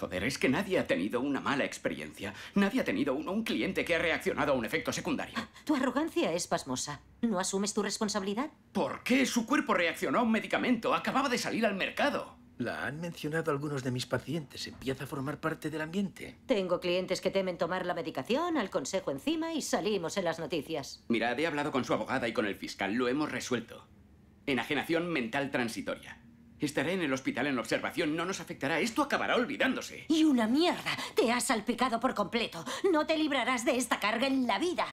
Joder, es que nadie ha tenido una mala experiencia. Nadie ha tenido uno, un cliente que ha reaccionado a un efecto secundario. Ah, tu arrogancia es pasmosa. ¿No asumes tu responsabilidad? ¿Por qué? Su cuerpo reaccionó a un medicamento. Acababa de salir al mercado. La han mencionado algunos de mis pacientes. Empieza a formar parte del ambiente. Tengo clientes que temen tomar la medicación, al consejo encima y salimos en las noticias. Mirad, he hablado con su abogada y con el fiscal. Lo hemos resuelto. Enajenación mental transitoria. Estaré en el hospital en observación. No nos afectará. Esto acabará olvidándose. Y una mierda. Te has salpicado por completo. No te librarás de esta carga en la vida.